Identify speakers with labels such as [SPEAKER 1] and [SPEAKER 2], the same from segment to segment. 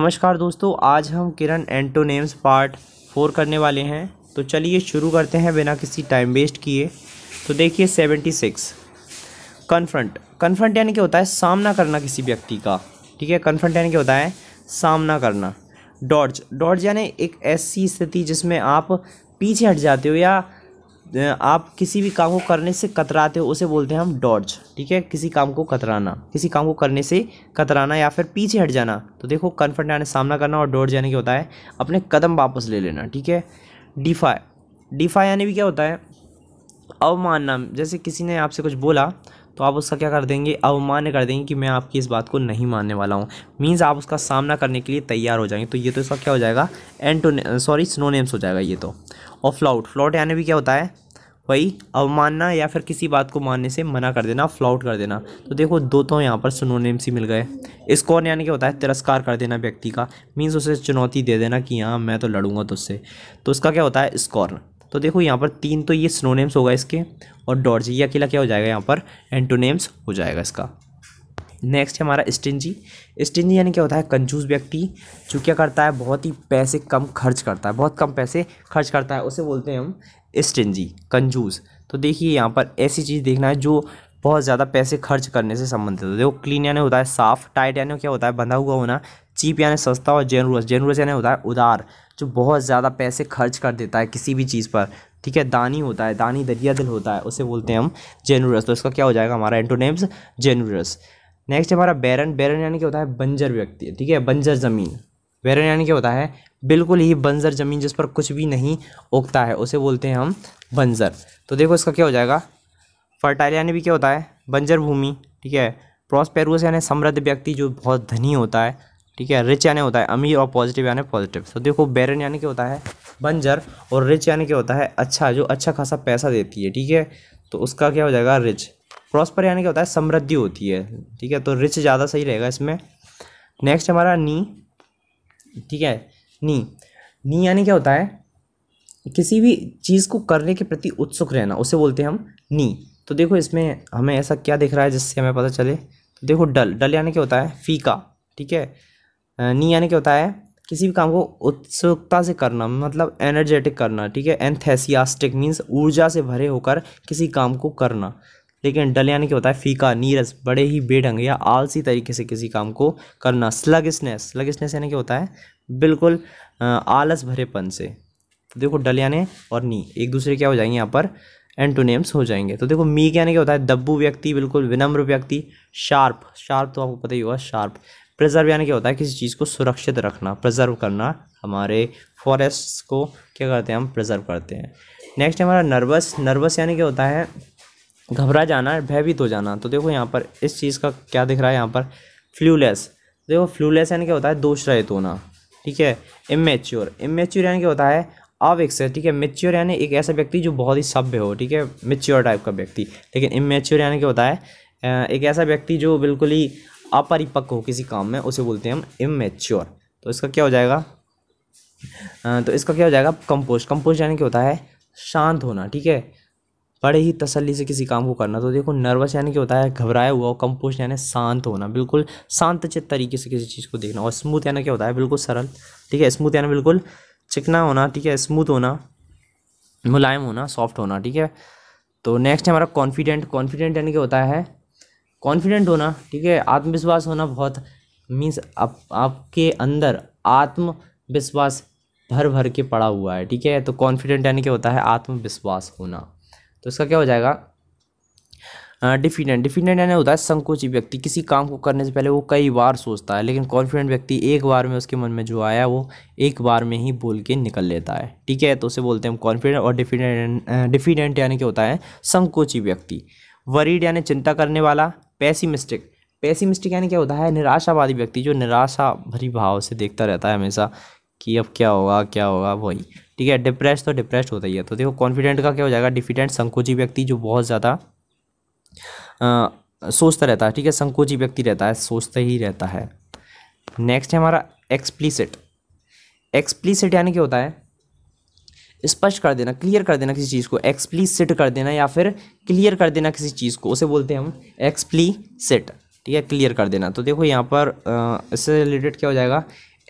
[SPEAKER 1] नमस्कार दोस्तों आज हम किरण एंटोनेम्स पार्ट फोर करने वाले हैं तो चलिए शुरू करते हैं बिना किसी टाइम वेस्ट किए तो देखिए सेवेंटी सिक्स कन्फ्रंट कन्फ्रंट यानी क्या होता है सामना करना किसी व्यक्ति का ठीक है कन्फ्रंट यानी क्या होता है सामना करना डॉर्ज डॉर्ज यानी एक ऐसी स्थिति जिसमें आप पीछे हट जाते हो या आप किसी भी काम को करने से कतराते हो उसे बोलते हैं हम डॉज ठीक है किसी काम को कतराना किसी काम को करने से कतराना या फिर पीछे हट जाना तो देखो कन्फर्ट आने सामना करना और डॉज यानी क्या होता है अपने कदम वापस ले लेना ठीक है डिफा डिफा यानी भी क्या होता है अवमानना जैसे किसी ने आपसे कुछ बोला तो आप उसका क्या कर देंगे अवमान्य कर देंगे कि मैं आपकी इस बात को नहीं मानने वाला हूँ मीन्स आप उसका सामना करने के लिए तैयार हो जाएंगे तो ये तो इसका क्या हो जाएगा एंटोने सॉरी स्नो नेम्स हो जाएगा ये तो और फ्लाउट फ्लाउट यानी भी क्या होता है वही अवमानना या फिर किसी बात को मानने से मना कर देना फ्लाउट कर देना तो देखो दो तो यहाँ पर नेम ही मिल गए इसकोन यानी क्या होता है तिरस्कार कर देना व्यक्ति का मीन्स उसे चुनौती दे देना कि हाँ मैं तो लड़ूंगा तुझसे तो उसका क्या होता है स्कॉर्न तो देखो यहाँ पर तीन तो ये स्नोनेम्स होगा इसके और डॉर्जी ये अकेला क्या हो जाएगा यहाँ पर एंटोनेम्स हो जाएगा इसका नेक्स्ट है हमारा स्टिंजी स्टिंजी यानी क्या होता है कंजूस व्यक्ति जो क्या करता है बहुत ही पैसे कम खर्च करता है बहुत कम पैसे खर्च करता है उसे बोलते हैं हम स्टेंजी कंजूस तो देखिए यहाँ पर ऐसी चीज़ देखना है जो बहुत ज़्यादा पैसे खर्च करने से संबंधित होता है देखो क्लीन यानी होता है साफ टाइट यानी क्या होता है बंधा हुआ होना चीप यानी सस्ता और जेनरस जेनरस यानी होता है उदार जो बहुत ज़्यादा पैसे खर्च कर देता है किसी भी चीज़ पर ठीक है दानी होता है दानी दरिया दिल होता है उसे बोलते हैं हम जेनरस तो इसका क्या हो जाएगा हमारा एंटोनेम्स जेनरस नेक्स्ट हमारा बैरन बैरन यानी क्या होता है बंजर व्यक्ति ठीक है बंजर ज़मीन वेरन यानी क्या होता है बिल्कुल ही बंजर ज़मीन जिस पर कुछ भी नहीं उगता है उसे बोलते हैं हम बंजर तो देखो इसका क्या हो जाएगा फर्टाइल यानी भी क्या होता है बंजर भूमि ठीक है प्रॉस्पेरुअस यानी समृद्ध व्यक्ति जो बहुत धनी होता है ठीक है रिच यानी होता है अमीर और पॉजिटिव यानी पॉजिटिव तो देखो बैरन यानी क्या होता है बंजर और रिच यानी क्या होता है अच्छा जो अच्छा खासा पैसा देती है ठीक है तो उसका क्या हो जाएगा रिच प्रॉस्पर यानी क्या होता है समृद्धि होती है ठीक है तो रिच ज़्यादा सही रहेगा इसमें नेक्स्ट हमारा नी ठीक है नी नी यानी क्या होता है किसी भी चीज़ को करने के प्रति उत्सुक रहना उसे बोलते हैं हम नी तो देखो इसमें हमें ऐसा क्या दिख रहा है जिससे हमें पता चले तो देखो डल डल यानी क्या होता है फीका ठीक है नी यानी क्या होता है किसी भी काम को उत्सुकता से करना मतलब एनर्जेटिक करना ठीक है एंथेसियास्टिक मीन्स ऊर्जा से भरे होकर किसी काम को करना लेकिन डल यानी कि होता है फीका नीरस बड़े ही बेढंग या आलसी तरीके से किसी काम को करना स्लगिसनेस स्लगिसनेस यानी कि होता है बिल्कुल आलस भरेपन से तो देखो डल यानी और नी एक दूसरे क्या हो जाएंगे यहाँ पर एंटोनेम्स हो जाएंगे तो देखो मी यानी क्या होता है दब्बू व्यक्ति बिल्कुल विनम्र व्यक्ति शार्प शार्प तो आपको पता ही होगा शार्प प्रिजर्व यानी क्या होता है किसी चीज़ को सुरक्षित रखना प्रिजर्व करना हमारे फॉरेस्ट को क्या करते हैं हम प्रिजर्व करते हैं नेक्स्ट हमारा नर्वस नर्वस यानी क्या होता है घबरा जाना भयभीत हो जाना तो देखो यहाँ पर इस चीज़ का क्या दिख रहा है यहाँ पर फ्लूलेस देखो फ्लूलेस यानी क्या होता है दोष रहित होना ठीक है इमेच्योर इमेच्योर यानी क्या होता है अविकसित ठीक है मेच्योर यानी एक ऐसा व्यक्ति जो बहुत ही सभ्य हो ठीक है मेच्योर टाइप का व्यक्ति लेकिन इमेच्योर यानी क्या होता है एक ऐसा व्यक्ति जो बिल्कुल ही अपरिपक्व हो किसी काम में उसे बोलते हैं हम इमेच्योर तो इसका क्या हो जाएगा तो इसका क्या हो जाएगा कंपोस्ट कंपोस्ट यानी क्या होता है शांत होना ठीक है बड़े ही तसल्ली से किसी काम को करना तो देखो नर्वस यानी कि होता है घबराया हुआ और कंपोज यानी शांत होना बिल्कुल शांत चित तरीके से किसी चीज़ को देखना और स्मूथ यानी क्या होता है बिल्कुल सरल ठीक है स्मूथ यानी बिल्कुल चिकना होना ठीक है स्मूथ होना मुलायम होना सॉफ्ट होना ठीक है तो नेक्स्ट है हमारा कॉन्फिडेंट कॉन्फिडेंट यानी क्या होता है कॉन्फिडेंट होना ठीक है आत्मविश्वास होना बहुत मीन्स आप, आपके अंदर आत्मविश्वास भर भर के पड़ा हुआ है ठीक है तो कॉन्फिडेंट यानी क्या होता है आत्मविश्वास होना तो इसका क्या हो जाएगा डिफिडेंट डिफिडेंट यानी होता है संकोची व्यक्ति किसी काम को करने से पहले वो कई बार सोचता है लेकिन कॉन्फिडेंट व्यक्ति एक बार में उसके मन में जो आया वो एक बार में ही बोल के निकल लेता है ठीक है तो उसे बोलते हैं हम कॉन्फिडेंट और डिफिडेंट डिफिडेंट यानी क्या होता है संकोची व्यक्ति वरीड यानी चिंता करने वाला पैसी मिस्टेक यानी क्या होता है निराशावादी व्यक्ति जो निराशा भरी भाव से देखता रहता है हमेशा कि अब क्या होगा क्या होगा वही ठीक है डिप्रेस तो डिप्रेस होता ही है तो देखो कॉन्फिडेंट का क्या हो जाएगा डिफिडेंट संकोची व्यक्ति जो बहुत ज़्यादा सोचता रहता है ठीक है संकोची व्यक्ति रहता है सोचता ही रहता है नेक्स्ट है हमारा एक्सप्लिसिट एक्सप्लिसिट यानी क्या होता है स्पष्ट कर देना क्लियर कर देना किसी चीज़ को एक्सप्लिसिट कर देना या फिर क्लियर कर देना किसी चीज़ को उसे बोलते हैं हम एक्सप्लिसिट ठीक है क्लियर कर देना तो देखो यहाँ पर इससे रिलेटेड क्या हो जाएगा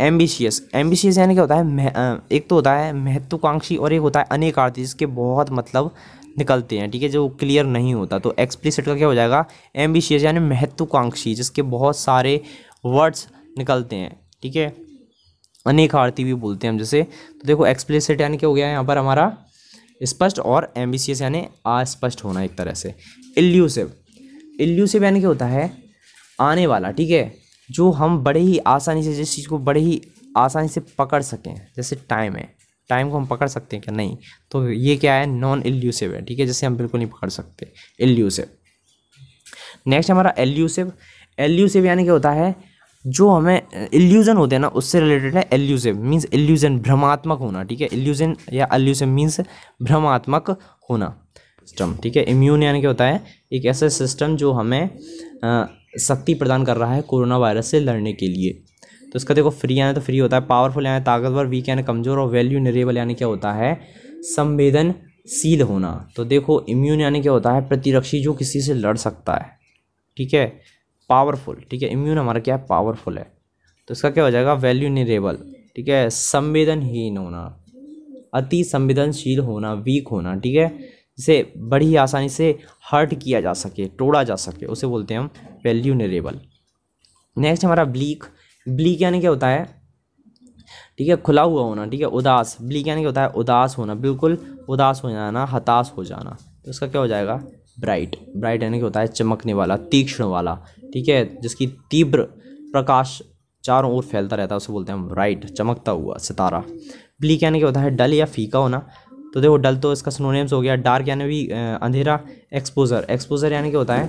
[SPEAKER 1] एम्बिशियस एम्बिशियस यानी क्या होता है एक तो होता है महत्वाकांक्षी और एक होता है अनेकार्थी जिसके बहुत मतलब निकलते हैं ठीक है जो क्लियर नहीं होता तो एक्सप्लिसिट का क्या हो जाएगा एम्बिशियस यानी महत्वाकांक्षी जिसके बहुत सारे वर्ड्स निकलते हैं ठीक है अनेकार्थी भी बोलते हैं हम जैसे तो देखो एक्सप्लिसिट यानी क्या हो गया यहाँ पर हमारा स्पष्ट और एम्बिशियस यानी अस्पष्ट होना एक तरह से इल्यूसिव इल्यूसिव यानी क्या होता है आने वाला ठीक है जो हम बड़े ही आसानी से जिस चीज़ को बड़े ही आसानी से पकड़ सकें जैसे टाइम है टाइम को हम पकड़ सकते हैं क्या नहीं तो ये क्या है नॉन एल्यूसिव है ठीक है जैसे हम बिल्कुल नहीं पकड़ सकते एल्यूसिव नेक्स्ट हमारा एल्यूसिव एल्यूसिव यानी क्या होता है जो हमें एल्यूजन होते हैं ना उससे रिलेटेड है एल्यूसिव मीन्स एल्यूज़न भ्रमात्मक होना ठीक है एल्यूज़न या एल्यूसिव मीन्स भ्रमात्मक होना सिस्टम ठीक है इम्यून यानी क्या होता है एक ऐसा सिस्टम जो हमें शक्ति प्रदान कर रहा है कोरोना वायरस से लड़ने के लिए तो इसका देखो फ्री आना तो फ्री होता है पावरफुल यानी ताकतवर वीक यानी कमज़ोर और वैल्यू निरेबल यानी क्या होता है संवेदनशील होना तो देखो इम्यून यानी क्या होता है प्रतिरक्षी जो किसी से लड़ सकता है ठीक है पावरफुल ठीक है इम्यून हमारा क्या है पावरफुल है तो इसका क्या हो जाएगा वैल्यू निरेबल ठीक है संवेदनहीन होना अति संवेदनशील होना वीक होना ठीक है जिसे बड़ी ही आसानी से हर्ट किया जा सके तोड़ा जा सके उसे बोलते हैं हम वेल्यूनरेबल नेक्स्ट हमारा ब्लीक ब्लीक यानी क्या होता है ठीक है खुला हुआ होना ठीक है उदास ब्लीक यानी क्या होता है उदास होना बिल्कुल उदास हो जाना हताश हो जाना तो इसका क्या हो जाएगा ब्राइट ब्राइट यानी क्या होता है चमकने वाला तीक्ष्ण वाला ठीक है जिसकी तीव्र प्रकाश चारों ओर फैलता रहता है उसे बोलते हैं ब्राइट चमकता हुआ सितारा ब्लीक यानी क्या होता है डल या फीका होना तो देखो डल तो इसका सिनोनिम्स हो गया डार्क यानी भी अंधेरा एक्सपोजर एक्सपोजर यानी क्या होता है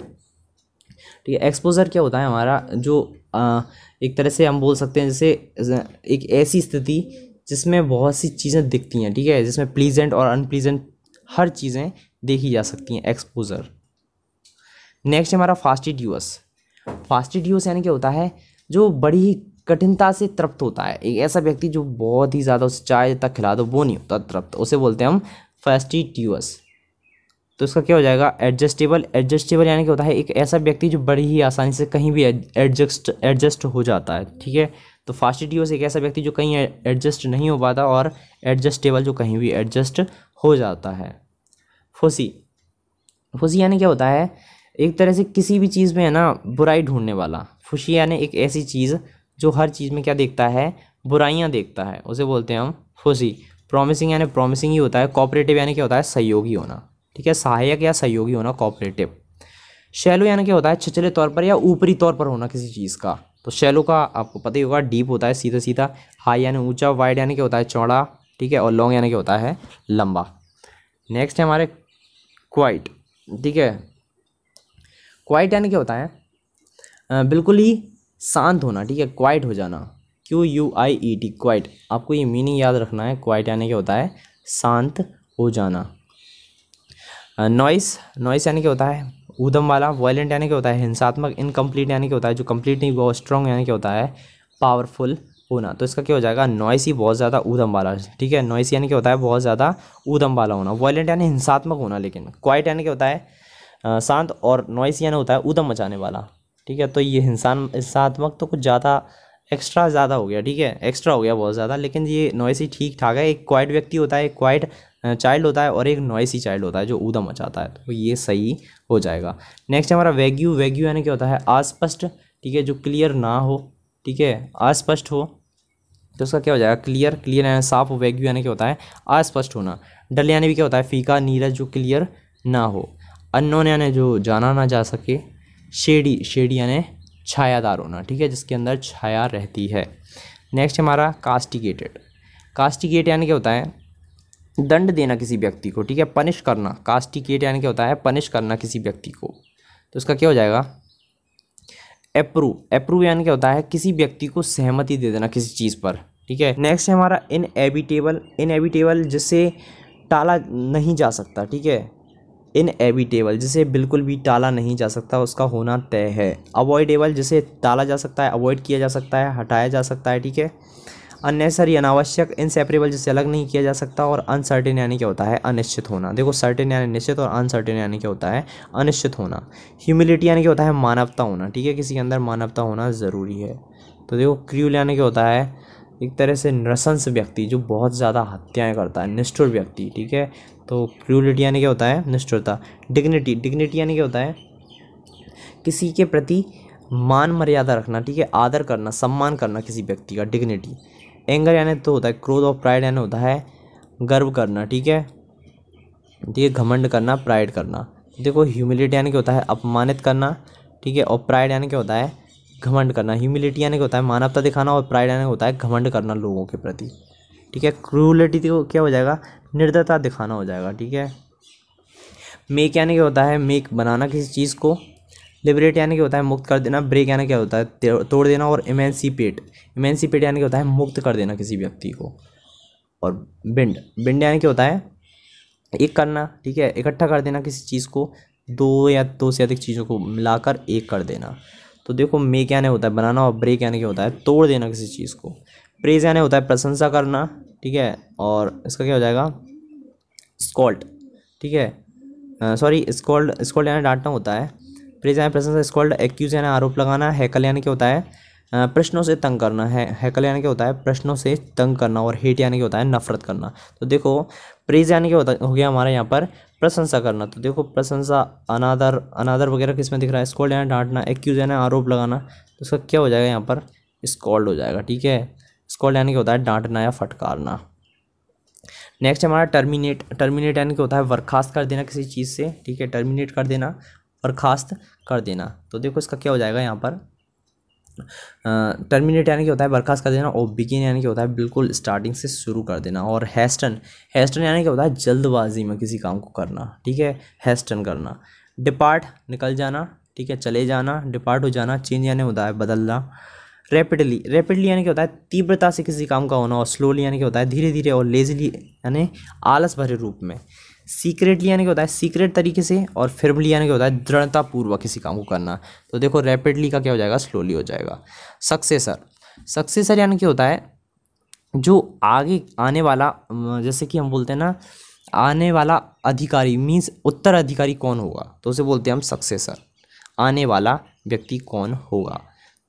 [SPEAKER 1] ठीक है एक्सपोजर क्या होता है हमारा जो आ, एक तरह से हम बोल सकते हैं जैसे एक ऐसी स्थिति जिसमें बहुत सी चीज़ें दिखती हैं ठीक है जिसमें प्लीजेंट और अनप्लीजेंट हर चीज़ें देखी जा सकती हैं एक्सपोजर नेक्स्ट हमारा फास्टिड्यूस फास्टिड्यूस यानी क्या होता है जो बड़ी ही कठिनता से तृप्त होता है एक ऐसा व्यक्ति जो बहुत ही ज़्यादा उसे चाय तक खिला दो वो नहीं होता तृप्त उसे बोलते हैं हम फैस्टिट्यूअस तो इसका क्या हो जाएगा एडजस्टेबल एडजस्टेबल यानी कि होता है एक ऐसा व्यक्ति जो बड़ी ही आसानी से कहीं भी एडजस्ट एडजस्ट हो जाता है ठीक है तो फास्टिट्यूअस एक ऐसा व्यक्ति जो कहीं एडजस्ट नहीं हो पाता और एडजस्टेबल जो कहीं भी एडजस्ट हो जाता है फुसी फुसी यानी क्या होता है एक तरह से किसी भी चीज़ में है ना बुराई ढूंढने वाला फुशी यानी एक ऐसी चीज़ जो हर चीज़ में क्या देखता है बुराइयाँ देखता है उसे बोलते हैं हम फुसी प्रॉमिसिंग यानी प्रॉमिसिंग ही होता है कॉपरेटिव यानी क्या होता है सहयोगी होना ठीक है सहायक या सहयोगी होना कॉपरेटिव शैलो यानी क्या होता है छिचले तौर पर या ऊपरी तौर पर होना किसी चीज़ का तो शैलो का आपको पता ही होगा डीप होता है सीधा सीधा हाई यानी ऊंचा वाइड यानी क्या होता है चौड़ा ठीक है और लॉन्ग यानी क्या होता है लंबा नेक्स्ट है हमारे क्वाइट ठीक है क्वाइट यानी क्या होता है बिल्कुल ही शांत होना ठीक है क्वाइट हो जाना Q U I E T quiet आपको ये मीनिंग याद रखना है क्वाइट यानी क्या होता है शांत हो जाना नॉइस नॉइस यानी क्या होता है ऊधम वाला वॉयेंट यानी क्या होता है हिंसात्मक इनकम्प्लीट यानी क्या होता है जो कम्प्लीट नहीं हुआ स्ट्रॉन्ग यानी क्या होता है पावरफुल होना तो इसका क्या हो जाएगा नॉइस ही बहुत ज़्यादा ऊधम वाला ठीक है नॉइस यानी क्या होता है बहुत ज़्यादा ऊधम वाला होना वॉयेंट यानी हिंसात्मक होना लेकिन क्वाइट यानी क्या होता है शांत और नॉइस यानी होता है ऊधम मचाने वाला ठीक है तो ये इंसान हिंसात्मक तो कुछ ज़्यादा एक्स्ट्रा ज़्यादा हो गया ठीक है एक्स्ट्रा हो गया बहुत ज़्यादा लेकिन ये नॉइसी ठीक ठाक है एक क्वाइट व्यक्ति होता है एक क्वाइट चाइल्ड होता है और एक नॉइसी चाइल्ड होता है जो ऊदा मचाता है तो ये सही हो जाएगा नेक्स्ट हमारा वैग्यू वैग्यू यानी क्या होता है अस्पष्ट ठीक है जो क्लियर ना हो ठीक है अस्पष्ट हो तो उसका क्या हो जाएगा क्लियर क्लियर यानी साफ वैग्यू यानी क्या होता है अस्पष्ट होना डल यानी भी क्या होता है फीका नीरज जो क्लियर ना हो अनोन यानी जो जाना ना जा सके शेडी शेडी यानी छायादार होना ठीक है जिसके अंदर छाया रहती है नेक्स्ट हमारा कास्टिगेटेड कास्टिगेट यानी क्या होता है दंड देना किसी व्यक्ति को ठीक है पनिश करना कास्टिकेट यानी क्या होता है पनिश करना किसी व्यक्ति को तो इसका क्या हो जाएगा अप्रूव अप्रूव यानी क्या होता है किसी व्यक्ति को सहमति दे देना किसी चीज़ पर ठीक है नेक्स्ट है हमारा इनएबिटेबल इनएबिटेबल जिसे टाला नहीं जा सकता ठीक है इनएविटेबल जिसे बिल्कुल भी टाला नहीं जा सकता उसका होना तय है अवॉइडेबल जिसे टाला जा सकता है अवॉइड किया जा सकता है हटाया जा सकता है ठीक है अननेसरी अनावश्यक इनसेपरेबल जिसे अलग नहीं किया जा सकता और अनसर्टेन यानी क्या होता है अनिश्चित होना देखो सर्टेन यानी निश्चित और अनसर्टेन यानी क्या होता है अनिश्चित होना ह्यूमिलिटी यानी क्या होता है मानवता होना ठीक है किसी के अंदर मानवता होना ज़रूरी है तो देखो क्रूल यानी क्या होता है एक तरह से नृशंस व्यक्ति जो बहुत ज़्यादा हत्याएं करता है निष्ठुर व्यक्ति ठीक है तो क्रूलिटी यानी क्या होता है निष्ठुरता डिग्निटी डिग्निटी यानी क्या होता है किसी के प्रति मान मर्यादा रखना ठीक है आदर करना सम्मान करना किसी व्यक्ति का डिग्निटी एंगर यानी तो होता है क्रोध और प्राइड यानी होता है गर्व करना ठीक है ठीक है घमंड करना प्राइड करना देखो ह्यूमिलिटी यानी क्या होता है अपमानित करना ठीक है और प्राइड यानी क्या होता है घमंड करना ह्यूमिलिटी यानी होता है मानवता दिखाना और प्राइड यानी होता है घमंड करना लोगों के प्रति ठीक है क्रूलिटी तो क्या हो जाएगा निर्दयता दिखाना हो जाएगा ठीक है मेक यानी क्या होता है मेक बनाना किसी चीज़ को लिबरेट यानी क्या होता है मुक्त कर देना ब्रेक यानी क्या होता है तोड़ देना और इमेंसीपेट इमेंसीपेट यानी क्या होता है मुक्त कर देना किसी व्यक्ति को और बिंड बिंड यानी क्या होता है एक करना ठीक है इकट्ठा कर देना किसी चीज़ को दो या दो से अधिक चीज़ों को मिलाकर एक कर देना तो देखो मेक यानी होता है बनाना और ब्रेक यानी क्या होता है तोड़ देना किसी चीज़ को प्रेज यानी होता है प्रशंसा करना ठीक है और इसका क्या हो जाएगा स्कॉल्ट ठीक है सॉरी स्कॉल्ड स्कॉल्ड यानी डांटना होता है प्रेज यानी प्रशंसा स्कॉल्ड एक्यूज यानी आरोप लगाना हैकल यानी क्या होता है प्रश्नों से तंग करना है हैकल यानी क्या होता है प्रश्नों से तंग करना और हेट यानी क्या होता है नफरत करना तो देखो प्रेज यानी क्या होता हो गया हमारे यहाँ पर प्रशंसा करना तो देखो प्रशंसा अनादर अनादर वगैरह किसमें दिख रहा है स्कॉल्ड यानी डांटना एक्यूज यानी आरोप लगाना तो उसका क्या हो जाएगा यहाँ पर स्कॉल्ड हो जाएगा ठीक है स्कॉल्ड यानी क्या होता है डांटना या फटकारना नेक्स्ट हमारा टर्मिनेट टर्मिनेट यानी क्या होता है बर्खास्त कर देना किसी चीज़ से ठीक है टर्मिनेट कर देना बर्खास्त कर देना तो देखो इसका क्या हो जाएगा यहाँ पर टर्मिनेट यानी कि होता है बर्खास्त कर देना और बिगिन यानी कि होता है बिल्कुल स्टार्टिंग से शुरू कर देना और हेस्टन हेस्टन यानी कि होता है जल्दबाजी में किसी काम को करना ठीक है हेस्टन करना डिपार्ट निकल जाना ठीक है चले जाना डिपार्ट हो जाना चेंज यानी होता है बदलना रैपिडली रैपिडली यानी कि होता है तीव्रता से किसी काम का होना और स्लोली यानी कि होता है धीरे धीरे और लेजीली यानी आलस भरे रूप में सीक्रेटली यानी क्या होता है सीक्रेट तरीके से और भी यानी क्या होता है दृढ़तापूर्वक किसी काम को करना तो देखो रैपिडली का क्या हो जाएगा स्लोली हो जाएगा सक्सेसर सक्सेसर यानी क्या होता है जो आगे आने वाला जैसे कि हम बोलते हैं ना आने वाला अधिकारी मीन्स उत्तर अधिकारी कौन होगा तो उसे बोलते हैं हम सक्सेसर आने वाला व्यक्ति कौन होगा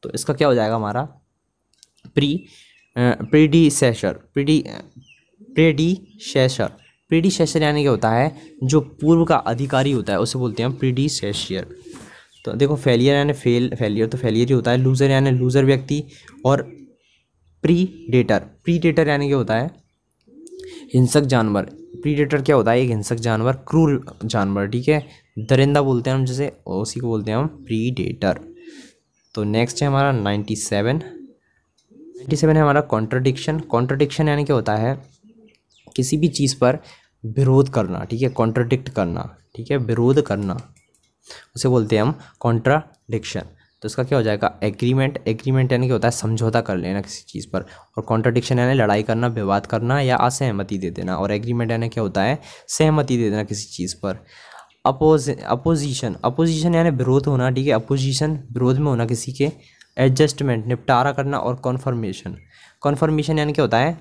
[SPEAKER 1] तो इसका क्या हो जाएगा हमारा predecessor predecessor predecessor यानी क्या होता है जो पूर्व का अधिकारी होता है उसे बोलते हैं सेशियर तो देखो फेलियर यानी फेल फेलियर तो फेलियर ही होता है लूज़र यानी लूज़र व्यक्ति और प्री डेटर प्री डेटर यानी क्या होता है हिंसक जानवर प्री डेटर क्या होता है एक हिंसक जानवर क्रूर जानवर ठीक है दरिंदा बोलते हैं हम जैसे उसी को बोलते हैं हम प्री डेटर तो नेक्स्ट है हमारा नाइन्टी सेवन नाइन्टी सेवन है हमारा कॉन्ट्रडिक्शन कॉन्ट्रडिक्शन यानी क्या होता है किसी भी चीज़ पर विरोध करना ठीक है कॉन्ट्राडिक्ट करना ठीक है विरोध करना उसे बोलते हैं हम कॉन्ट्राडिक्शन तो इसका क्या हो जाएगा एग्रीमेंट एग्रीमेंट यानी क्या होता है समझौता कर लेना किसी चीज़ पर और कॉन्ट्राडिक्शन यानी लड़ाई करना विवाद करना या असहमति दे देना और एग्रीमेंट यानी क्या होता है सहमति दे देना किसी चीज़ पर अपोज अपोजिशन अपोजिशन यानी विरोध होना ठीक है अपोजिशन विरोध में होना किसी के एडजस्टमेंट निपटारा करना और कॉन्फर्मेशन कॉन्फर्मेशन यानी क्या होता है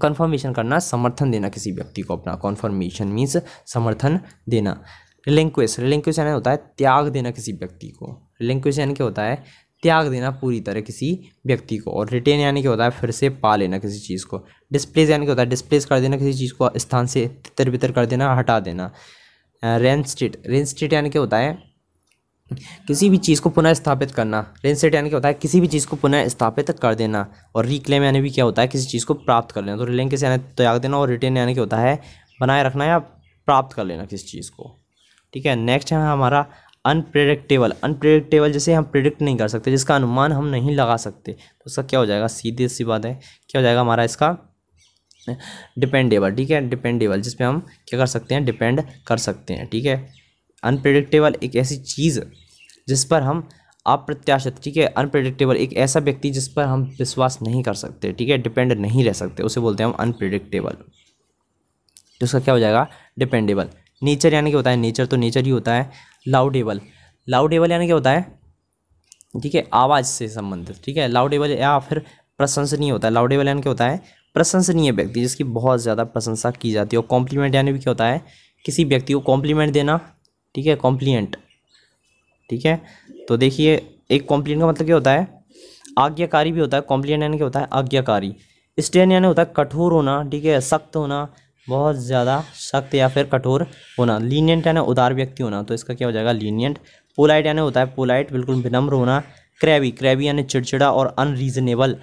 [SPEAKER 1] कन्फर्मेशन करना समर्थन देना किसी व्यक्ति को अपना कन्फर्मेशन मीन्स समर्थन देना रिलेंक्वेस रिलेंक्वेस यानी होता है त्याग देना किसी व्यक्ति को रिलेंक्वेस यानी क्या होता है त्याग देना पूरी तरह किसी व्यक्ति को और रिटेन यानी क्या होता है फिर से पा लेना किसी चीज़ को डिस्प्लेस यानी क्या होता है डिस्प्लेस कर देना किसी चीज़ को स्थान से तितर बितर कर देना हटा देना रेंज स्टेट स्टेट यानी क्या होता है किसी भी चीज़ को पुनः स्थापित करना रिंसेट यानी क्या होता है किसी भी चीज़ को पुनः स्थापित कर देना और रिक्लेम यानी भी क्या होता है किसी चीज़ को प्राप्त कर लेना तो रिलेम किसी यानी त्याग देना और रिटेन यानी क्या होता है बनाए रखना या प्राप्त कर लेना किसी चीज़ को ठीक है नेक्स्ट है हमारा अनप्रेडिक्टेबल अनप्रेडिक्टेबल जैसे हम प्रिडिक्ट नहीं कर सकते जिसका अनुमान हम नहीं लगा सकते तो उसका क्या हो जाएगा सीधे सी बात है क्या हो जाएगा हमारा इसका डिपेंडेबल ठीक है डिपेंडेबल जिसपे हम क्या कर सकते हैं डिपेंड कर सकते हैं ठीक है अनप्रिडिक्टेबल एक ऐसी चीज़ जिस पर हम अप्रत्याशित ठीक है अनप्रिडिक्टेबल एक ऐसा व्यक्ति जिस पर हम विश्वास नहीं कर सकते ठीक है डिपेंड नहीं रह सकते उसे बोलते हैं हम अनप्रिडिक्टेबल तो उसका क्या हो जाएगा डिपेंडेबल नेचर यानी क्या होता है नेचर तो नेचर ही होता है लाउडेबल लाउडेबल यानी क्या होता है ठीक है आवाज़ से संबंधित ठीक है लाउडेबल या फिर प्रशंसनीय होता है लाउडेबल यानी क्या होता है प्रशंसनीय व्यक्ति जिसकी बहुत ज़्यादा प्रशंसा की जाती है और कॉम्प्लीमेंट यानी भी क्या होता है किसी व्यक्ति को कॉम्प्लीमेंट देना ठीक है कॉम्प्लीमेंट ठीक है तो देखिए एक कॉम्प्लेन का मतलब क्या होता है आज्ञाकारी भी होता है कॉम्प्लेन यानी क्या होता है आज्ञाकारी स्टेन यानी होता है कठोर होना ठीक है सख्त होना बहुत ज़्यादा सख्त या फिर कठोर होना लीनियंट यानी उदार व्यक्ति होना तो इसका क्या हो जाएगा लीनियंट पोलाइट यानी होता है पोलाइट बिल्कुल विनम्र होना क्रैवी क्रैवी यानी चिड़चिड़ा और अनरीजनेबल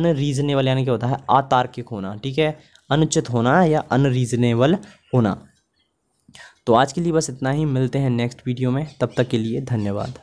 [SPEAKER 1] अनरीजनेबल यानी क्या होता है अतार्किक होना ठीक है अनुचित होना या अनरीजनेबल होना तो आज के लिए बस इतना ही मिलते हैं नेक्स्ट वीडियो में तब तक के लिए धन्यवाद